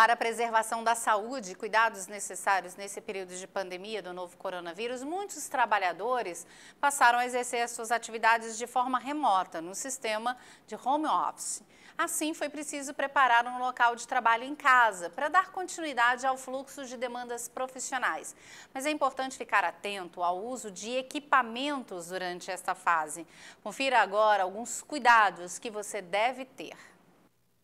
para a preservação da saúde e cuidados necessários nesse período de pandemia do novo coronavírus, muitos trabalhadores passaram a exercer suas atividades de forma remota, no sistema de home office. Assim, foi preciso preparar um local de trabalho em casa para dar continuidade ao fluxo de demandas profissionais. Mas é importante ficar atento ao uso de equipamentos durante esta fase. Confira agora alguns cuidados que você deve ter.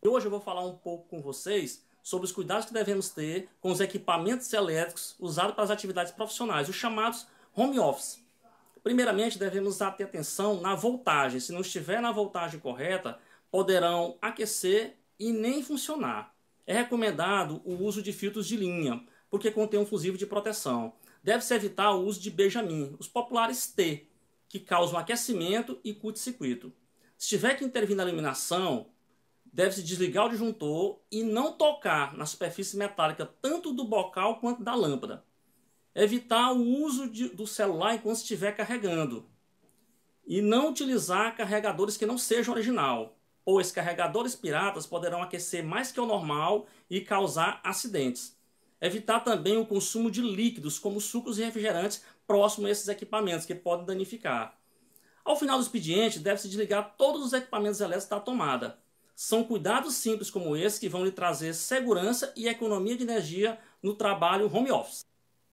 Hoje eu vou falar um pouco com vocês sobre os cuidados que devemos ter com os equipamentos elétricos usados para as atividades profissionais, os chamados home office. Primeiramente, devemos ter atenção na voltagem. Se não estiver na voltagem correta, poderão aquecer e nem funcionar. É recomendado o uso de filtros de linha, porque contém um fusível de proteção. Deve-se evitar o uso de Benjamin, os populares T, que causam aquecimento e curto-circuito. Se tiver que intervir na iluminação, deve-se desligar o disjuntor e não tocar na superfície metálica tanto do bocal quanto da lâmpada. Evitar o uso de, do celular enquanto estiver carregando. E não utilizar carregadores que não sejam original, pois carregadores piratas poderão aquecer mais que o normal e causar acidentes. Evitar também o consumo de líquidos, como sucos e refrigerantes, próximo a esses equipamentos, que podem danificar. Ao final do expediente, deve-se desligar todos os equipamentos elétricos da tomada, são cuidados simples como esse que vão lhe trazer segurança e economia de energia no trabalho home office.